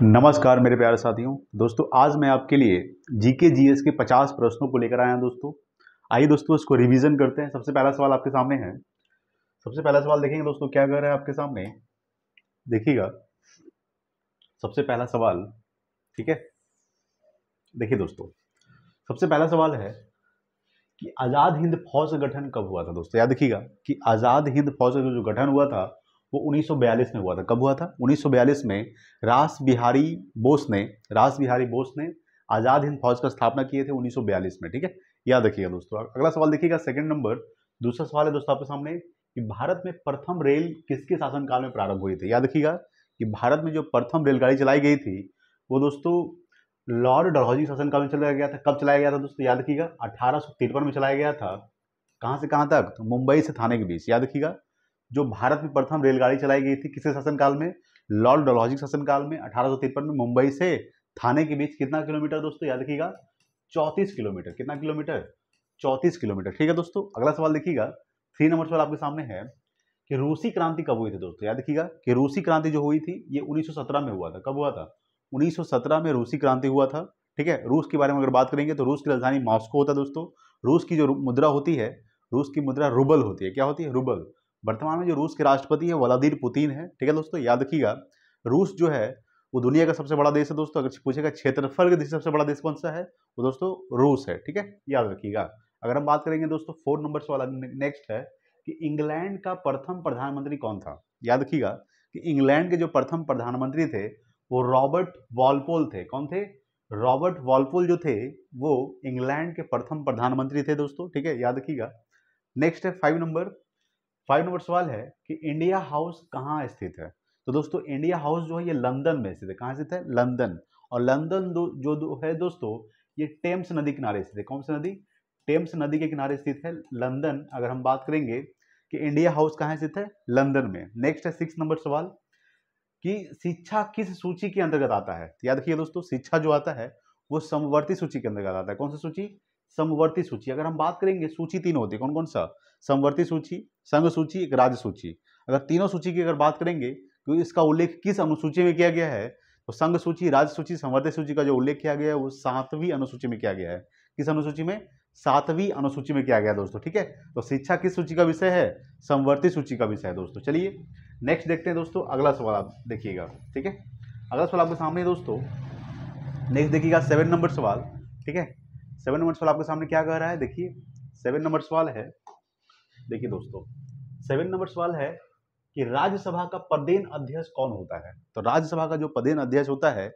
नमस्कार मेरे प्यारे साथियों दोस्तों आज मैं आपके लिए जीके जीएस के 50 प्रश्नों को लेकर आया दोस्तों आइए दोस्तों इसको रिवीजन करते हैं सबसे पहला सवाल आपके सामने है सबसे पहला सवाल देखेंगे दोस्तों क्या कर रहे हैं आपके सामने देखिएगा सबसे पहला सवाल ठीक है देखिए दोस्तों सबसे पहला सवाल है कि आज़ाद हिंद फौज का गठन कब हुआ था दोस्तों याद रखिएगा कि आज़ाद हिंद फौज का जो गठन हुआ था वो 1942 में हुआ था कब हुआ था 1942 में रास बिहारी बोस ने रास बिहारी बोस ने आज़ाद हिंद फौज का स्थापना किए थे 1942 में ठीक है याद रखिएगा दोस्तों अगला सवाल देखिएगा सेकंड नंबर दूसरा सवाल है दोस्तों आपके सामने कि भारत में प्रथम रेल किसके शासनकाल में प्रारंभ हुई थी याद रखिएगा कि भारत में जो प्रथम रेलगाड़ी चलाई गई थी वो दोस्तों लॉर्ड डलहौजी शासनकाल में चलाया गया था कब चलाया गया था दोस्तों याद रखिएगा अठारह में चलाया गया था कहाँ से कहाँ तक तो मुंबई से थाने के बीच याद रखिएगा जो भारत में प्रथम रेलगाड़ी चलाई गई थी किसके शासनकाल में लॉर्ड डोलॉजिक शासनकाल में अठारह में मुंबई से थाने के बीच कितना किलोमीटर दोस्तों याद रखिएगा चौतीस किलोमीटर कितना किलोमीटर चौतीस किलोमीटर ठीक है दोस्तों अगला सवाल देखिएगा थ्री नंबर सवाल आपके सामने है कि रूसी क्रांति कब हुई थी दोस्तों याद रखिएगा कि रूसी क्रांति जो हुई थी ये 1917 में हुआ था कब हुआ था 1917 में रूसी क्रांति हुआ था ठीक है रूस के बारे में अगर बात करेंगे तो रूस की राजधानी मॉस्को होता है दोस्तों रूस की जो मुद्रा होती है रूस की मुद्रा रूबल होती है क्या होती है रूबल वर्तमान में जो रूस के राष्ट्रपति है व्लादिर पुतिन है ठीक है दोस्तों याद रखिएगा रूस जो है वो दुनिया का सबसे बड़ा देश है दोस्तों अगर पूछेगा क्षेत्रफल का सबसे बड़ा देश कौन सा है वो दोस्तों रूस है ठीक है याद रखिएगा अगर हम बात करेंगे दोस्तों फोर नंबर वाला नेक्स्ट है कि इंग्लैंड का प्रथम प्रधानमंत्री कौन था याद रखिएगा कि इंग्लैंड के जो प्रथम प्रधानमंत्री थे वो रॉबर्ट वॉलपोल थे कौन थे रॉबर्ट वॉलपोल जो थे वो इंग्लैंड के प्रथम प्रधानमंत्री थे दोस्तों ठीक है याद रखिएगा नेक्स्ट है फाइव नंबर फाइव नंबर सवाल है कि इंडिया हाउस कहाँ स्थित है तो दोस्तों इंडिया हाउस जो है ये लंदन में स्थित है कहाँ स्थित है लंदन और लंदन दो, जो दो है दोस्तों ये टेम्स नदी किनारे स्थित है कौन सी नदी टेम्स नदी के किनारे स्थित है लंदन अगर हम बात करेंगे कि इंडिया हाउस कहाँ स्थित है लंदन में नेक्स्ट है सिक्स नंबर सवाल कि शिक्षा किस सूची के अंतर्गत आता है याद रखिए दोस्तों शिक्षा जो आता है वो समवर्ती सूची के अंतर्गत आता है कौन सा सूची समवर्ती सूची अगर हम बात करेंगे सूची तीन होती है कौन कौन सा समवर्ती सूची संघ सूची एक राज्य सूची अगर तीनों सूची की अगर बात करेंगे तो इसका उल्लेख किस अनुसूची में किया गया है तो संघ सूची राज्य सूची संवर्ती सूची का जो उल्लेख किया गया है वो सातवीं अनुसूची में किया गया है किस अनुसूची में सातवीं अनुसूची में किया गया दोस्तों ठीक है तो शिक्षा किस सूची का विषय है संवर्ती सूची का विषय है दोस्तों चलिए नेक्स्ट देखते हैं दोस्तों अगला सवाल आप देखिएगा ठीक है अगला सवाल आपके सामने दोस्तों नेक्स्ट देखिएगा सेवन नंबर सवाल ठीक है सेवन नंबर सवाल आपके सामने क्या कह रहा है देखिए सेवन नंबर सवाल है देखिए दोस्तों सेवन नंबर सवाल है कि राज्यसभा का पदेन अध्यक्ष कौन होता है तो राज्यसभा का जो पदेन अध्यक्ष होता है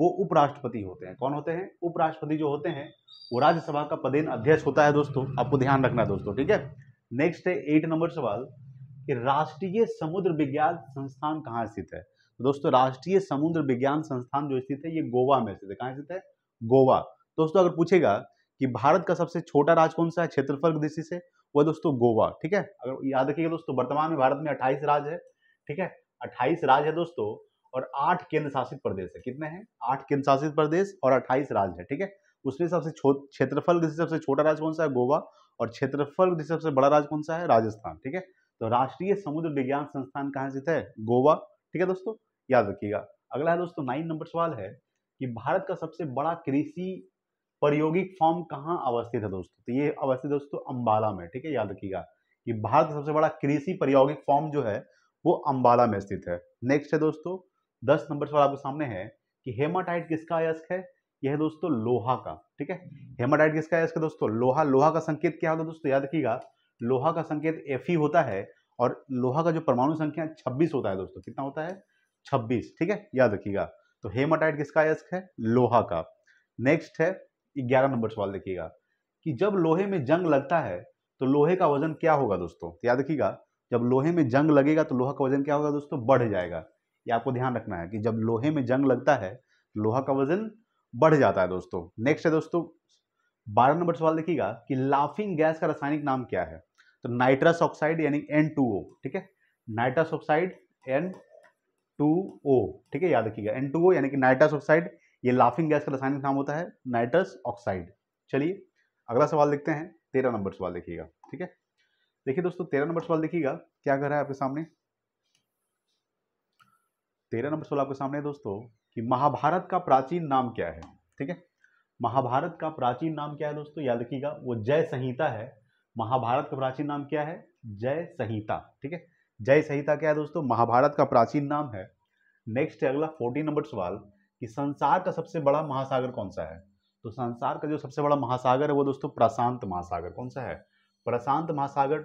वो उपराष्ट्रपति होते हैं कौन होते हैं उपराष्ट्रपति जो होते हैं वो राज्यसभा का पदेन अध्यक्ष होता है दोस्तों आपको ध्यान रखना है दोस्तों ठीक है नेक्स्ट है एट नंबर सवाल कि राष्ट्रीय समुद्र विज्ञान संस्थान कहाँ स्थित है तो दोस्तों राष्ट्रीय समुद्र विज्ञान संस्थान जो स्थित है ये गोवा में स्थित है कहाँ स्थित है गोवा दोस्तों अगर पूछेगा कि भारत का सबसे छोटा राज्य कौन सा है क्षेत्रफल की दृष्टि से वो दोस्तों गोवा ठीक है अगर याद रखिएगा दोस्तों वर्तमान में भारत में अट्ठाईस राज्य है ठीक है अट्ठाईस राज्य है दोस्तों और आठ केंद्र शासित प्रदेश है कितने हैं आठ केंद्र शासित प्रदेश और अट्ठाईस राज्य है ठीक है उसमें सबसे क्षेत्रफल किसी सबसे छोटा राज्य कौन सा है गोवा और क्षेत्रफल किसी सबसे बड़ा राज्य कौन सा है राजस्थान ठीक है तो राष्ट्रीय समुद्र विज्ञान संस्थान कहाँ स्थित है गोवा ठीक है दोस्तों याद रखिएगा अगला है दोस्तों नाइन नंबर सवाल है कि भारत का सबसे बड़ा कृषि प्रयोगिक फॉर्म कहाँ अवस्थित है दोस्तों तो ये अवस्थित दोस्तों अम्बाला में ठीक है याद रखिएगा कि भारत का सबसे बड़ा कृषि प्रयोगिक फॉर्म जो है वो अम्बाला में स्थित है नेक्स्ट है दोस्तों दस नंबर सवाल आपके सामने है कि हेमाटाइट किसका अयस्क है यह है दोस्तों लोहा का ठीक है हेमाटाइट किसका अयस्क है दोस्तों लोहा लोहा का संकेत क्या होता है दोस्तों याद रखिएगा लोहा का संकेत एफ होता है और लोहा का जो परमाणु संख्या छब्बीस होता है दोस्तों कितना होता है छब्बीस ठीक है याद रखिएगा तो हेमाटाइट किसका अयस्क है लोहा का नेक्स्ट है ग्यारह नंबर सवाल देखिएगा कि जब लोहे में जंग लगता है तो लोहे का वजन क्या होगा दोस्तों तो याद रखिएगा जब लोहे में जंग लगेगा तो लोहा का वजन क्या होगा दोस्तों बढ़ जाएगा ये आपको ध्यान रखना है कि जब लोहे में जंग लगता है तो लोहा का वजन बढ़ जाता है दोस्तों नेक्स्ट है दोस्तों बारह नंबर सवाल देखिएगा कि लाफिंग गैस का रासायनिक नाम क्या है तो नाइट्रस ऑक्साइड यानी एन ठीक है नाइट्रस ऑक्साइड एन ठीक है याद रखिएगा एन यानी कि नाइट्रस ऑक्साइड ये लाफिंग गैस का रासायनिक नाम होता है नाइट्रस ऑक्साइड चलिए अगला सवाल देखते हैं तेरह नंबर सवाल देखिएगा ठीक है देखिए दोस्तों तेरह नंबर सवाल देखिएगा क्या कर रहा है आपके सामने तेरह नंबर सवाल आपके सामने दोस्तों कि महाभारत का प्राचीन नाम क्या है ठीक है महाभारत का प्राचीन नाम क्या है दोस्तों याद रखिएगा वो जय संहिता है महाभारत का प्राचीन नाम क्या है जय संहिता ठीक है जय संहिता क्या है दोस्तों महाभारत का प्राचीन नाम है नेक्स्ट है अगला फोर्टीन नंबर सवाल कि संसार का सबसे बड़ा महासागर कौन सा है तो संसार का जो सबसे बड़ा महासागर है वो दोस्तों प्रशांत महासागर कौन सा है प्रशांत महासागर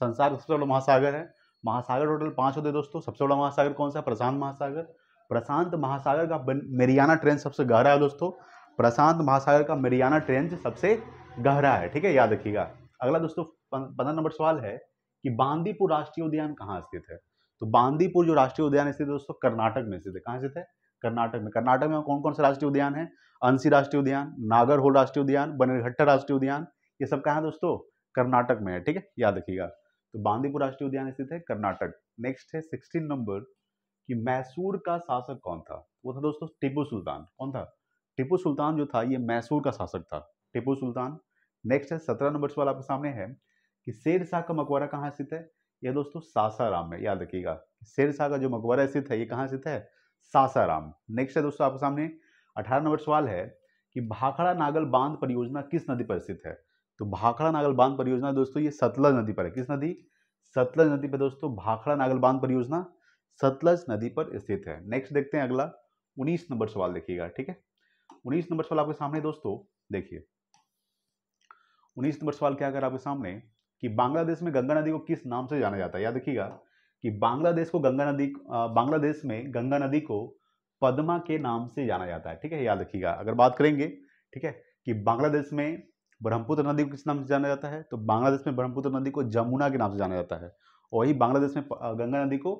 संसार का सबसे बड़ा महासागर है महासागर टोटल पांच होते दोस्तों सबसे बड़ा महासागर कौन सा है प्रशांत महासागर प्रशांत महासागर का मेरियाना ट्रेंच सबसे गहरा है दोस्तों प्रशांत महासागर का मेरियाना ट्रेंच सबसे गहरा है ठीक है याद रखिएगा अगला दोस्तों पंद्रह नंबर सवाल है कि बांदीपुर राष्ट्रीय उद्यान कहाँ स्थित है तो बांदीपुर जो राष्ट्रीय उद्यान स्थित है दोस्तों कर्नाटक में स्थित है कहाँ स्थित है कर्नाटक में कर्नाटक में कौन कौन से राष्ट्रीय उद्यान है अंसी राष्ट्रीय उद्यान नागरहोल राष्ट्रीय उद्यान बनरघट्टा राष्ट्रीय उद्यान ये सब कहाँ है दोस्तों कर्नाटक में है ठीक है याद रखिएगा तो बांदीपुर राष्ट्रीय उद्यान स्थित है कर्नाटक नेक्स्ट है सिक्सटीन नंबर कि मैसूर का शासक कौन था वो था दोस्तों टीपू सुल्तान कौन था टीपू सुल्तान जो था ये मैसूर का शासक था टीपू सुल्तान नेक्स्ट है सत्रह नंबर सवाल आपके सामने है कि शेर शाह का मकबरा कहाँ स्थित है यह दोस्तों सासाराम में याद रखिएगा शेर शाह का जो मकबरा स्थित है ये कहाँ स्थित है सासाराम नेक्स्ट है दोस्तों आपके सामने अठारह नंबर सवाल है कि भाखड़ा नागल बांध परियोजना किस नदी पर स्थित है तो भाखड़ा नागल बांध परियोजना दोस्तों ये सतलज नदी पर है किस नदी सतलज नदी पर दोस्तों भाखड़ा नागल बांध परियोजना सतलज नदी पर स्थित है नेक्स्ट देखते हैं अगला उन्नीस नंबर सवाल देखिएगा ठीक है उन्नीस नंबर सवाल आपके सामने दोस्तों देखिए उन्नीस नंबर सवाल क्या कर आपके सामने कि बांग्लादेश में गंगा नदी को किस नाम से जाना जाता है याद रखिएगा कि बांग्लादेश को गंगा नदी बांग्लादेश में गंगा नदी को पद्मा के नाम से जाना जाता है ठीक है याद रखिएगा अगर बात करेंगे ठीक है कि बांग्लादेश में ब्रह्मपुत्र नदी को किस नाम से जाना जाता है तो बांग्लादेश में ब्रह्मपुत्र नदी को जमुना के नाम से जाना जाता है और वही बांग्लादेश में गंगा नदी को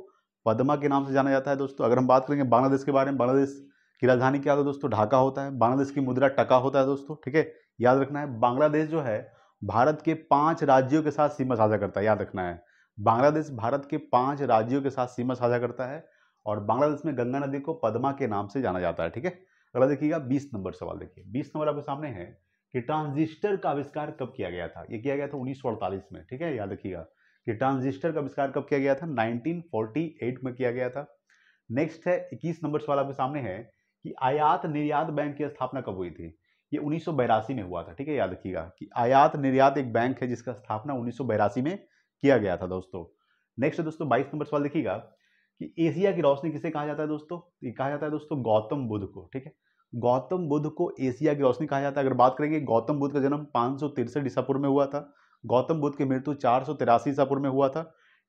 पद्मा के नाम से जाना जाता है दोस्तों अगर हम बात करेंगे बांग्लादेश के बारे में बांग्लादेश की राजधानी क्या होता है दोस्तों ढाका होता है बांग्लादेश की मुद्रा टका होता है दोस्तों ठीक है याद रखना है बांग्लादेश जो है भारत के पांच राज्यों के साथ सीमा साझा करता है याद रखना है बांग्लादेश भारत के पांच राज्यों के साथ सीमा साझा करता है और बांग्लादेश में गंगा नदी को पद्मा के नाम से जाना जाता है ठीक है अगला देखिएगा बीस नंबर सवाल देखिए बीस नंबर आपके सामने है कि ट्रांजिस्टर का आविष्कार कब किया गया था ये किया गया था उन्नीस में ठीक है याद रखिएगा कि ट्रांजिस्टर का आविष्कार कब किया गया था नाइनटीन में किया गया था नेक्स्ट है इक्कीस नंबर सवाल आपके सामने है कि आयात निर्यात बैंक की स्थापना कब हुई थी ये उन्नीस में हुआ था ठीक है याद रखिएगा कि आयात निर्यात एक बैंक है जिसका स्थापना उन्नीस में किया गया था दोस्तों नेक्स्ट दोस्तों बाईस नंबर सवाल देखिएगा कि एशिया की रोशनी किसे कहा जाता है दोस्तों ये कहा जाता है दोस्तों गौतम बुद्ध को ठीक है गौतम बुद्ध को एशिया की रोशनी कहा जाता है अगर बात करेंगे गौतम बुद्ध का जन्म पाँच सौ तिरसठ ईसापुर में हुआ था गौतम बुद्ध की मृत्यु चार सौ तिरासी ईसापुर में हुआ था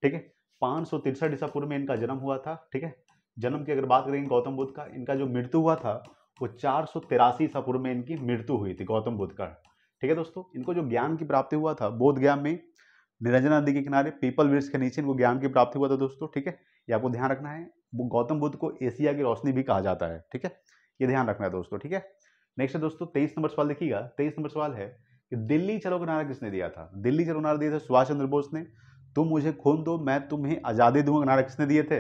ठीक है पाँच सौ तिरसठ ईसापुर में इनका जन्म हुआ था ठीक है जन्म की अगर बात करेंगे गौतम बुद्ध का इनका जो मृत्यु हुआ था वो चार सौ तिरासी ईसापुर में इनकी मृत्यु हुई थी गौतम बुद्ध का ठीक है दोस्तों इनको जो ज्ञान की प्राप्ति हुआ था बोध ज्ञान में निरंजन नदी के किनारे पीपल वृक्ष के नीचे इनको ज्ञान की प्राप्ति हुआ था दोस्तों ठीक है ये आपको ध्यान रखना है गौतम बुद्ध को एशिया की रोशनी भी कहा जाता है ठीक है ये ध्यान रखना है दोस्तों ठीक है नेक्स्ट है दोस्तों तेईस नंबर सवाल देखिएगा तेईस नंबर सवाल है कि दिल्ली चलो का नारा किसने दिया था दिल्ली चलो नारा दिया था सुभाष चंद्र बोस ने तुम मुझे खून दो मैं तुम्हें आज़ादी दूंगा नारा किसने दिए थे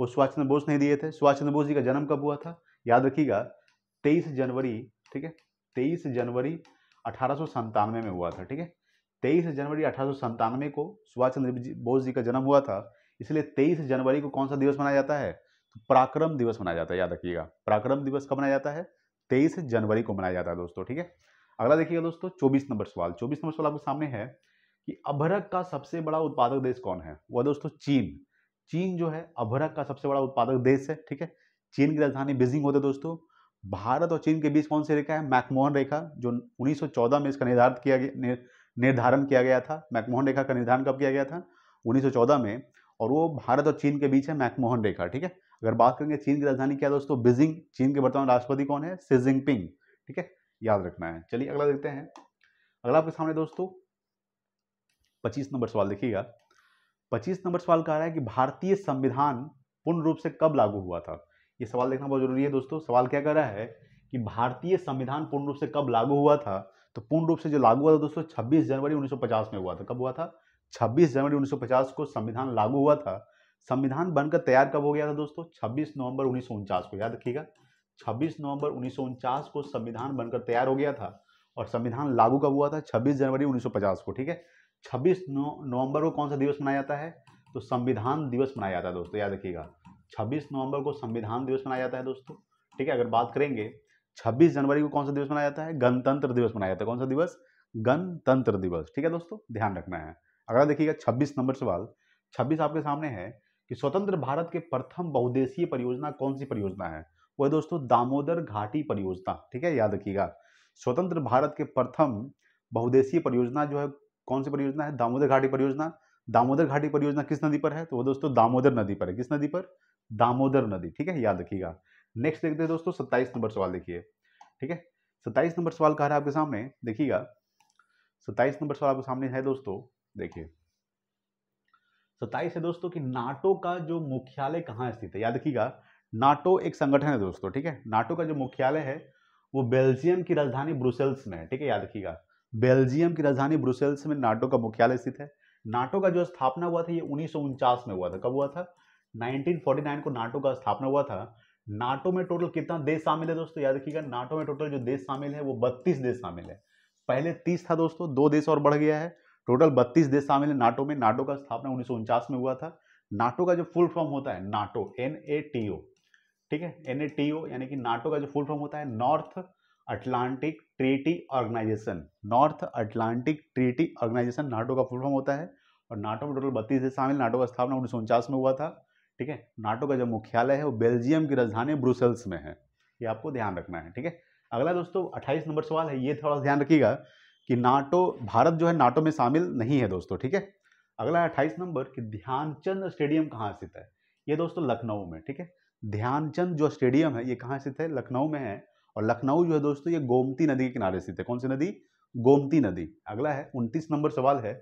वो सुभाष चंद्र बोस ने दिए थे सुभाष चंद्र बोस जी का जन्म कब हुआ था याद रखिएगा तेईस जनवरी ठीक है तेईस जनवरी अठारह में हुआ था ठीक है तेईस जनवरी अठारह को सुभाष चंद्र बोस जी का जन्म हुआ था इसलिए तेईस जनवरी को कौन सा दिवस मनाया जाता है तो पराक्रम दिवस मनाया जाता है याद रखिएगा पराक्रम दिवस कब मनाया जाता है तेईस जनवरी को मनाया जाता है दोस्तों ठीक है अगला देखिएगा दोस्तों चौबीस नंबर सवाल चौबीस नंबर सवाल आपके सामने है कि अभरक का सबसे बड़ा उत्पादक देश कौन है वह दोस्तों चीन चीन जो है अभरक का सबसे बड़ा उत्पादक देश है ठीक है चीन की राजधानी बीजिंग होते दोस्तों भारत और चीन के बीच कौन सी रेखा है मैकमोहन रेखा जो 1914 में इसका निर्धारित किया गया निर्धारण किया गया था मैकमोहन रेखा का निर्धारण कब किया गया था 1914 में और वो भारत और चीन के बीच है मैकमोहन रेखा ठीक है अगर बात करेंगे चीन की राजधानी क्या दोस्तों बीजिंग चीन के वर्तमान राष्ट्रपति कौन है सी जिनपिंग ठीक है याद रखना है चलिए अगला देखते हैं अगला आपके सामने दोस्तों पच्चीस नंबर सवाल देखिएगा पच्चीस नंबर सवाल कह रहा है कि भारतीय संविधान पूर्ण रूप से कब लागू हुआ था ये सवाल देखना बहुत जरूरी है दोस्तों सवाल क्या कह रहा है कि भारतीय संविधान पूर्ण रूप से कब लागू हुआ था तो पूर्ण रूप से जो लागू हुआ था दोस्तों 26 जनवरी 1950 में हुआ था कब हुआ था 26 जनवरी 1950 को संविधान लागू हुआ था संविधान बनकर तैयार कब हो गया था दोस्तों 26 नवंबर उन्नीस को याद रखिएगा 26 नवंबर उन्नीस को संविधान बनकर तैयार हो गया था और संविधान लागू कब हुआ था 26 जनवरी 1950 को ठीक है 26 नवंबर को कौन सा दिवस मनाया जाता है तो संविधान दिवस मनाया जाता है दोस्तों याद रखिएगा 26 नवंबर को संविधान दिवस मनाया जाता है दोस्तों ठीक है अगर बात करेंगे छब्बीस जनवरी को कौन सा दिवस मनाया जाता है गणतंत्र दिवस मनाया जाता है कौन सा दिवस गणतंत्र दिवस ठीक है दोस्तों ध्यान रखना है अगला देखिएगा छब्बीस नंबर सवाल छब्बीस आपके सामने है कि स्वतंत्र भारत के प्रथम बहुदेशीय परियोजना कौन सी परियोजना है वह दोस्तों दामोदर घाटी परियोजना ठीक है याद रखिएगा स्वतंत्र भारत के प्रथम बहुदेशीय परियोजना जो है कौन सी परियोजना है दामोदर घाटी परियोजना दामोदर घाटी परियोजना किस नदी पर है तो वो दोस्तों दामोदर नदी पर है किस नदी पर दामोदर नदी ठीक है याद रखिएगा नेक्स्ट देखते हैं दोस्तों सत्ताईस नंबर सवाल देखिए ठीक है सत्ताईस नंबर सवाल कह रहा है आपके सामने देखिएगा सत्ताईस नंबर सवाल आपके सामने है दोस्तों देखिए सत्ताईस है दोस्तों कि नाटो का जो मुख्यालय कहाँ स्थित है याद रखिएगा नाटो एक संगठन है दोस्तों ठीक है नाटो का जो मुख्यालय है वो बेल्जियम की राजधानी ब्रुसेल्स में है ठीक है याद रखिएगा बेल्जियम की राजधानी ब्रुसेल्स में नाटो का मुख्यालय स्थित है नाटो का जो स्थापना हुआ था ये उन्नीस में हुआ था कब हुआ था 1949 को नाटो का स्थापना हुआ था नाटो में टोटल कितना देश शामिल है दोस्तों याद रखिएगा नाटो में टोटल जो देश शामिल है वो बत्तीस देश शामिल है पहले तीस था दोस्तों दो देश और बढ़ गया है टोटल बत्तीस देश शामिल है नाटो में नाटो का स्थापना उन्नीस में हुआ था नाटो का जो फुल फॉर्म होता है NATO N A T O ठीक है एन ए टी ओ यानी कि नाटो का जो फुल फॉर्म होता है North Atlantic Treaty Organization North Atlantic Treaty Organization NATO का फुल फॉर्म होता है और नाटो में टोटल बत्तीस देश शामिल नाटो का स्थापना उन्नीस में हुआ था ठीक है नाटो का जो मुख्यालय है वो बेल्जियम की राजधानी ब्रुसेल्स में है ये आपको ध्यान रखना है ठीक है अगला दोस्तों अट्ठाईस नंबर सवाल है ये थोड़ा ध्यान रखिएगा कि नाटो भारत जो है नाटो में शामिल नहीं है दोस्तों ठीक है अगला अट्ठाईस नंबर कि ध्यानचंद स्टेडियम कहाँ स्थित है ये दोस्तों लखनऊ में ठीक है ध्यानचंद जो स्टेडियम है ये कहाँ स्थित है लखनऊ में है और लखनऊ जो है दोस्तों ये गोमती नदी के किनारे स्थित है कौन सी नदी गोमती नदी अगला है उनतीस नंबर सवाल है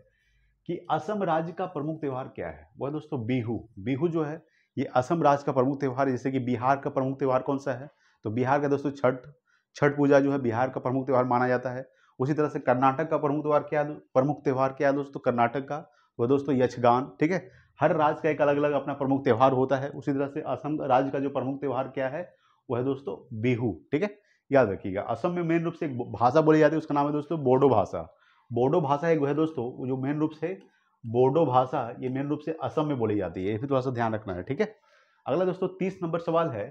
कि असम राज्य का प्रमुख त्यौहार क्या है वह दोस्तों बिहू बिहू जो है ये असम राज्य का प्रमुख त्यौहार है जैसे कि बिहार का प्रमुख त्यौहार कौन सा है तो बिहार का दोस्तों छठ छठ पूजा जो है बिहार का प्रमुख त्यौहार माना जाता है उसी तरह से कर्नाटक का प्रमुख त्यौहार क्या प्रमुख त्यौहार क्या है दोस्तों कर्नाटक का वो तो दोस्तों यक्षगान ठीक है हर राज्य का एक अलग अलग अपना प्रमुख त्यौहार होता है उसी तरह से असम राज्य का जो प्रमुख त्यौहार क्या है वो है दोस्तों बिहू ठीक है याद रखिएगा असम में मेन रूप से एक भाषा बोली जाती है उसका नाम है दोस्तों बोडो भाषा बोडो भाषा एक है दोस्तों जो मेन रूप से बोडो भाषा ये मेन रूप से असम में बोली जाती है ये भी थोड़ा सा ध्यान रखना है ठीक है अगला दोस्तों तीस नंबर सवाल है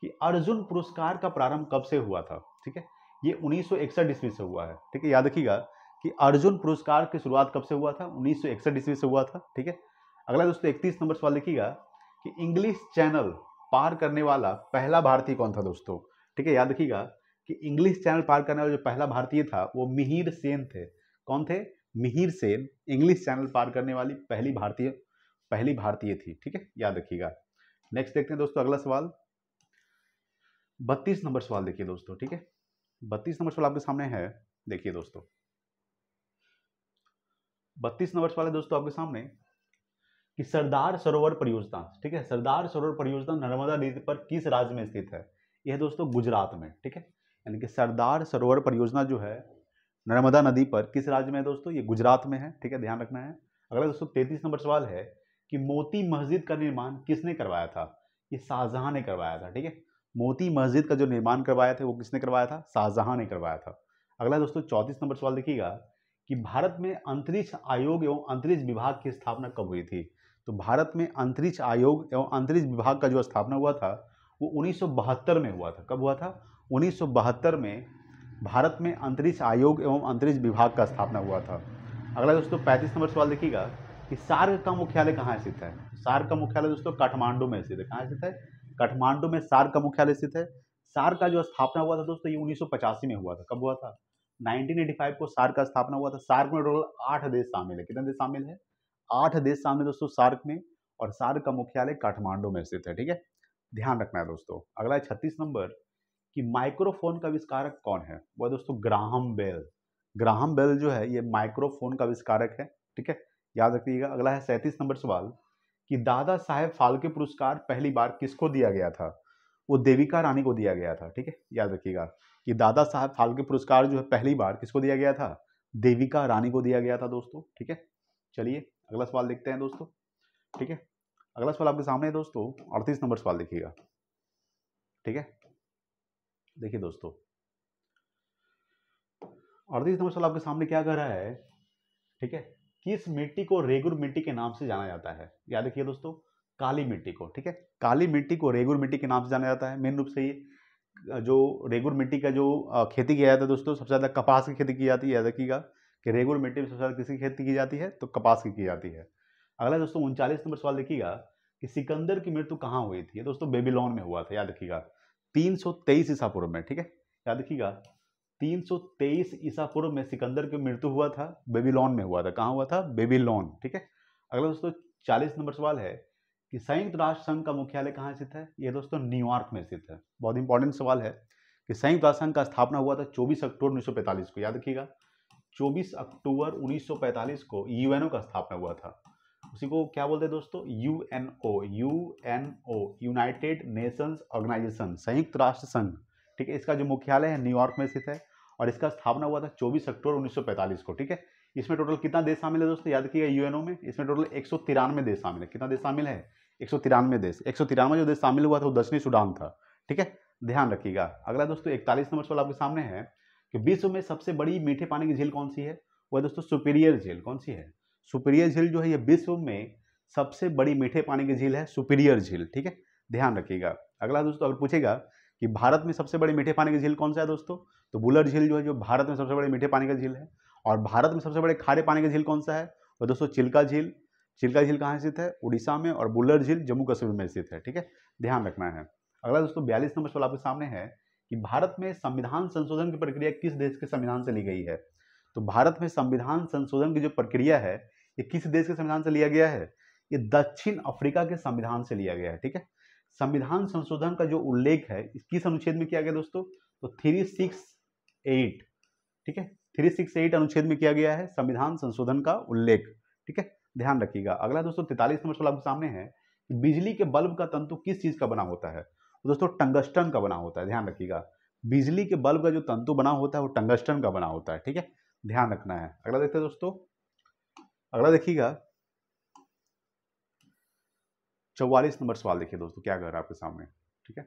कि अर्जुन पुरस्कार का प्रारंभ कब से हुआ था ठीक है ये उन्नीस सौ इकसठ से हुआ है ठीक है याद रखिएगा कि अर्जुन पुरस्कार की शुरुआत कब से हुआ था उन्नीस सौ इकसठ ईस्वी से हुआ था ठीक है अगला दोस्तों इकतीस नंबर सवाल देखिएगा कि इंग्लिश चैनल पार करने वाला पहला भारतीय कौन था दोस्तों ठीक है याद रखिएगा कि इंग्लिश चैनल पार करने वाला जो पहला भारतीय था वो मिहिर सेन थे कौन थे मिहिर सेन इंग्लिश चैनल पार करने वाली पहली भारतीय पहली भारतीय थी ठीक है याद रखिएगा नेक्स्ट देखते हैं दोस्तों अगला सवाल बत्तीस नंबर सवाल देखिए दोस्तों ठीक है बत्तीस नंबर सवाल आपके सामने है देखिए दोस्तों बत्तीस नंबर सवाल है दोस्तों आपके सामने कि सरदार सरोवर परियोजना ठीक है सरदार सरोवर परियोजना नर्मदा नदी पर किस राज्य में स्थित है यह दोस्तों गुजरात में ठीक है यानी कि सरदार सरोवर परियोजना जो है नर्मदा नदी पर किस राज्य में है दोस्तों ये गुजरात में है ठीक है ध्यान रखना है अगला दोस्तों तैतीस नंबर सवाल है कि मोती मस्जिद का निर्माण किसने करवाया था ये शाहजहां ने करवाया था ठीक है मोती मस्जिद का जो निर्माण करवाया था वो किसने करवाया था शाहजहां ने करवाया था अगला दोस्तों चौंतीस नंबर सवाल देखिएगा कि भारत में अंतरिक्ष आयोग एवं अंतरिक्ष विभाग की स्थापना कब हुई थी तो भारत में अंतरिक्ष आयोग एवं अंतरिक्ष विभाग का जो स्थापना हुआ था वो उन्नीस में हुआ था कब हुआ था उन्नीस में भारत में अंतरिक्ष आयोग एवं अंतरिक्ष विभाग का स्थापना हुआ था अगला दोस्तों पैंतीस नंबर सवाल देखिएगा कि सार्क का मुख्यालय कहाँ स्थित है सार्क का मुख्यालय दोस्तों काठमांडू में स्थित है कहाँ स्थित है काठमांडू में सार्क का मुख्यालय स्थित है सार्क का जो स्थापना हुआ था दोस्तों ये उन्नीस में हुआ था कब हुआ था 1985 को सार्क का स्थापना हुआ था सार्क में टोटल आठ देश शामिल है कितने देश शामिल है आठ देश शामिल दोस्तों सार्क में और सार्क का मुख्यालय काठमांडू में स्थित है ठीक है ध्यान रखना है दोस्तों अगला है छत्तीस नंबर कि माइक्रोफोन का आविष्कारक कौन है वह दोस्तों ग्राहम बेल ग्राहम बेल जो है ये माइक्रोफोन का आविष्कारक है ठीक है याद रखिएगा अगला है सैंतीस नंबर सवाल कि दादा साहेब फाल्के पुरस्कार पहली बार किसको दिया गया था वो देविका रानी को दिया गया था ठीक है याद रखिएगा कि दादा साहब फाल्के पुरस्कार जो है पहली बार किसको दिया गया था देविका रानी को दिया गया था दोस्तों ठीक है चलिए अगला सवाल देखते हैं दोस्तों ठीक है अगला सवाल आपके सामने है दोस्तों अड़तीस नंबर सवाल देखिएगा ठीक है देखिए दोस्तों अड़तीस नंबर सवाल आपके सामने क्या कह रहा है ठीक है किस मिट्टी को रेगुर मिट्टी के नाम से जाना जाता है याद रखिए दोस्तों काली मिट्टी को ठीक है काली मिट्टी को रेगुर मिट्टी के नाम से जाना जाता है मेन रूप से ये जो रेगुर मिट्टी का जो खेती किया जाता है दोस्तों सबसे ज़्यादा कपास की खेती की जाती है याद रखिएगा कि रेगुर मिट्टी में सबसे ज़्यादा किसकी खेती की जाती है तो कपास की की जाती है अगला दोस्तों उनचालीस नंबर सवाल देखिएगा कि सिकंदर की मृत्यु कहाँ हुई थी दोस्तों बेबीलोन में हुआ था याद रखिएगा तीन सौ तेईस ईसा पूर्व में ठीक है याद रखिएगा तीन सौ तेईस ईसा पूर्व में सिकंदर की मृत्यु हुआ था बेबीलोन में हुआ था कहाँ हुआ था बेबीलोन ठीक है अगला दोस्तों चालीस नंबर सवाल है कि संयुक्त राष्ट्र संघ का मुख्यालय कहाँ स्थित है ये दोस्तों न्यूयॉर्क में स्थित है बहुत इंपॉर्टेंट सवाल है कि संयुक्त राष्ट्र संघ का स्थापना हुआ था चौबीस अक्टूबर पैंतालीस को याद रखिएगा चौबीस अक्टूबर 1945 को यूएनओ का स्थापना हुआ था उसी को क्या बोलते हैं दोस्तों U N O U N O United Nations Organization संयुक्त राष्ट्र संघ ठीक है इसका जो मुख्यालय है न्यूयॉर्क में स्थित है और इसका स्थापना हुआ था 24 अक्टूबर 1945 को ठीक है इसमें टोटल कितना देश शामिल है दोस्तों याद किया यू एन ओ में इसमें टोटल एक देश शामिल है कितना देश शामिल है एक देश एक जो देश शामिल हुआ था वो दक्षिणी सूडान था ठीक है ध्यान रखिएगा अगला दोस्तों इकतालीस नंबर सवाल आपके सामने है कि विश्व में सबसे बड़ी मीठे पानी की झील कौन सी है वह दोस्तों सुपीरियर झील कौन सी है सुपीरियर झील जो है ये विश्व में सबसे बड़ी मीठे पानी की झील है सुपीरियर झील ठीक है ध्यान रखिएगा अगला दोस्तों अगर पूछेगा कि भारत में सबसे बड़ी मीठे पानी की झील कौन सा है दोस्तों तो बुलर झील जो है जो भारत में सबसे बड़े मीठे पानी का झील है और भारत में सबसे बड़े खारे पानी की झील कौन सा है वो तो दोस्तों चिल्का झील चिल्का झील कहाँ स्थित है उड़ीसा में और बुलर झील जम्मू कश्मीर में स्थित है ठीक है ध्यान रखना है अगला दोस्तों बयालीस नंबर सवाल आपके सामने है कि भारत में संविधान संशोधन की प्रक्रिया किस देश के संविधान से ली गई है तो भारत में संविधान संशोधन की जो प्रक्रिया है ये किस देश के संविधान से लिया गया है ये दक्षिण अफ्रीका के संविधान से लिया गया है ठीक है संविधान संशोधन का जो उल्लेख है किस अनुच्छेद में किया गया दोस्तों तो थ्री सिक्स एट ठीक है थ्री सिक्स एट अनुच्छेद में किया गया है संविधान संशोधन का उल्लेख ठीक है ध्यान रखिएगा अगला दोस्तों तैतालीस नंबर सवाल आपके सामने है कि बिजली के बल्ब का तंतु किस चीज़ का बना होता है तो दोस्तों टंगस्टन का बना होता है ध्यान रखिएगा बिजली के बल्ब का जो तंतु बना होता है वो टंगस्टन का बना होता है ठीक है ध्यान रखना है अगला देखते हैं दोस्तों अगला देखिएगा चौवालीस नंबर सवाल देखिए दोस्तों क्या कर रहा है आपके सामने ठीक है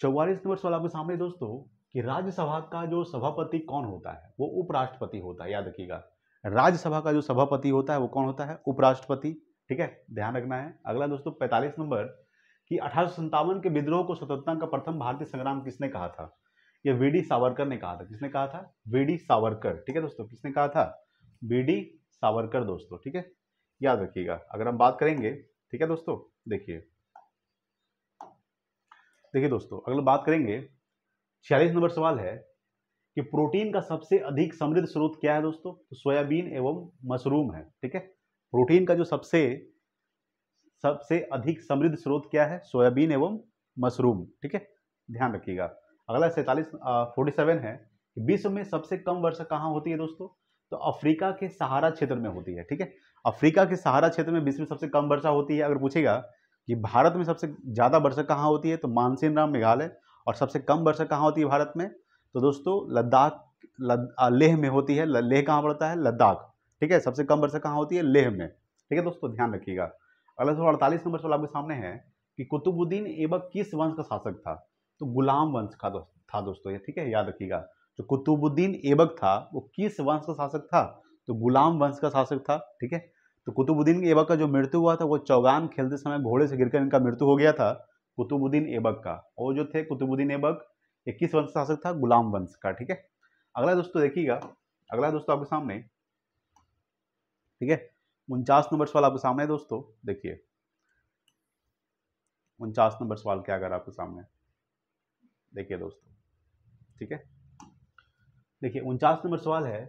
चौवालीस नंबर सवाल आपके सामने दोस्तों कि राज्यसभा का जो सभापति कौन होता है वो उपराष्ट्रपति होता है याद रखिएगा राज्यसभा का जो सभापति होता है वो कौन होता है उपराष्ट्रपति ठीक है ध्यान रखना है अगला दोस्तों पैंतालीस नंबर कि अठारह के विद्रोह को स्वतंत्रता का प्रथम भारतीय संग्राम किसने कहा था ये वी डी सावरकर ने कहा था किसने कहा था वी डी सावरकर ठीक है दोस्तों किसने कहा था वी डी सावरकर दोस्तों ठीक है याद रखिएगा अगर हम बात करेंगे ठीक है दोस्तों देखिए देखिए दोस्तों अगर बात करेंगे छियालीस नंबर सवाल है कि प्रोटीन का सबसे अधिक समृद्ध स्रोत क्या है दोस्तों तो सोयाबीन एवं मशरूम है ठीक है प्रोटीन का जो सबसे सबसे अधिक समृद्ध स्रोत क्या है सोयाबीन एवं मशरूम ठीक है ध्यान रखिएगा अगला सैंतालीस फोर्टी सेवन है विश्व में सबसे कम वर्षा कहाँ होती है दोस्तों तो अफ्रीका के सहारा क्षेत्र में होती है ठीक है अफ्रीका के सहारा क्षेत्र में विश्व में सबसे कम वर्षा होती है अगर पूछेगा कि भारत में सबसे ज़्यादा वर्षा कहाँ होती है तो मानसिन राम मेघालय और सबसे कम वर्षा कहाँ होती है भारत में तो दोस्तों लद्दाख लेह में होती है लेह कहाँ पड़ता है लद्दाख ठीक है सबसे कम वर्षा कहाँ होती है लेह में ठीक है दोस्तों ध्यान रखिएगा अगला सवाल अड़तालीस नंबर सवाल आपके सामने है कि कुतुबुद्दीन एबक किस वंश का शासक था तो गुलाम वंश का था दोस्तों ये ठीक है याद रखिएगा जो कुतुबुद्दीन ऐबक था वो किस वंश का शासक था तो गुलाम वंश का शासक था ठीक है तो कुतुबुद्दीन ऐबक का जो मृत्यु हुआ था वो चौगान खेलते समय घोड़े से गिरकर इनका मृत्यु हो गया था कुतुबुद्दीन ऐबक का और जो थे कुतुबुद्दीन ऐबक ये किस वंश का शासक था गुलाम वंश का ठीक है अगला दोस्तों देखिएगा अगला दोस्तों आपके सामने ठीक है उनचास नंबर सवाल आपके सामने दोस्तों देखिए उनचास नंबर सवाल क्या अगर आपके सामने है? देखिए दोस्तों ठीक है देखिए उनचास नंबर सवाल है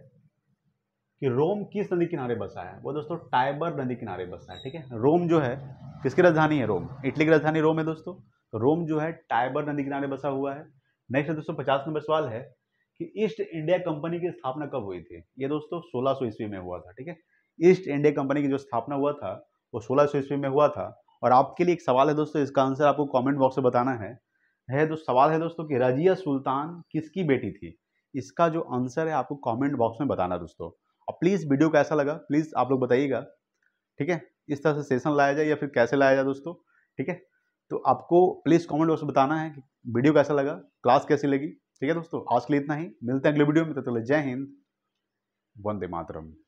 कि रोम किस नदी किनारे बसा है वो दोस्तों टाइबर नदी किनारे बसा है ठीक है रोम जो है किसकी राजधानी है रोम इटली की राजधानी रोम है दोस्तों तो रोम जो है टाइबर नदी किनारे बसा हुआ है नेक्स्ट दोस्तों पचास नंबर सवाल है कि ईस्ट इंडिया कंपनी की स्थापना कब हुई थी ये दोस्तों सोलह सौ ईस्वी में हुआ था ठीक है ईस्ट इंडिया कंपनी की जो स्थापना हुआ था वो सोलह सो ईस्वी में हुआ था और आपके लिए एक सवाल है दोस्तों इसका आंसर आपको कॉमेंट बॉक्स में बताना है है दो सवाल है दोस्तों कि रजिया सुल्तान किसकी बेटी थी इसका जो आंसर है आपको कमेंट बॉक्स में बताना दोस्तों और प्लीज़ वीडियो कैसा लगा प्लीज़ आप लोग बताइएगा ठीक है इस तरह से सेशन लाया जाए या फिर कैसे लाया जाए दोस्तों ठीक है तो आपको प्लीज़ कमेंट बॉक्स में बताना है कि वीडियो कैसा लगा क्लास कैसी लगी ठीक है दोस्तों आज के लिए इतना ही मिलते हैं अगले वीडियो में तो चले जय हिंद वंदे मातरम